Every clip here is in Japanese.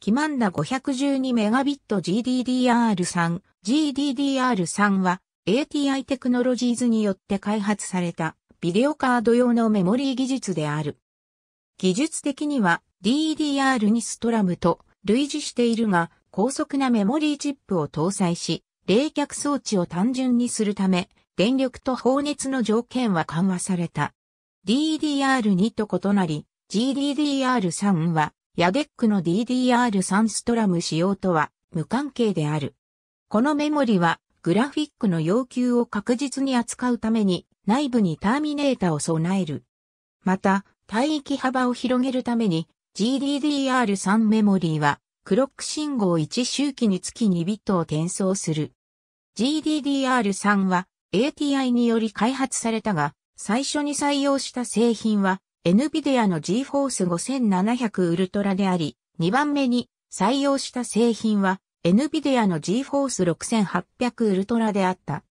キマンダ 512Mbit GDDR3GDDR3 は ATI テクノロジーズによって開発されたビデオカード用のメモリー技術である。技術的には DDR 2ストラムと類似しているが高速なメモリーチップを搭載し冷却装置を単純にするため電力と放熱の条件は緩和された。DDR2 と異なり GDDR3 はヤデックの DDR3 ストラム使用とは無関係である。このメモリはグラフィックの要求を確実に扱うために内部にターミネータを備える。また、帯域幅を広げるために GDDR3 メモリはクロック信号1周期につき2ビットを転送する。GDDR3 は ATI により開発されたが、最初に採用した製品は NVIDIA の GForce 5700ウルトラであり、2番目に採用した製品は NVIDIA の GForce 6800ウルトラであった。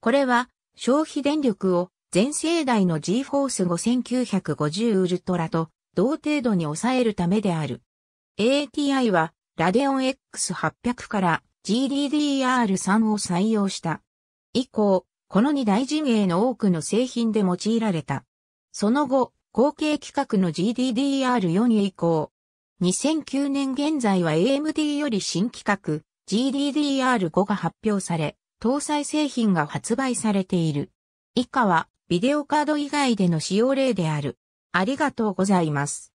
これは消費電力を全世代の GForce 5950ウルトラと同程度に抑えるためである。ATI はラデオン X800 から GDDR3 を採用した。以降、この2大陣営の多くの製品で用いられた。その後、後継規格の GDDR4 以降。2009年現在は AMD より新規格 GDDR5 が発表され、搭載製品が発売されている。以下はビデオカード以外での使用例である。ありがとうございます。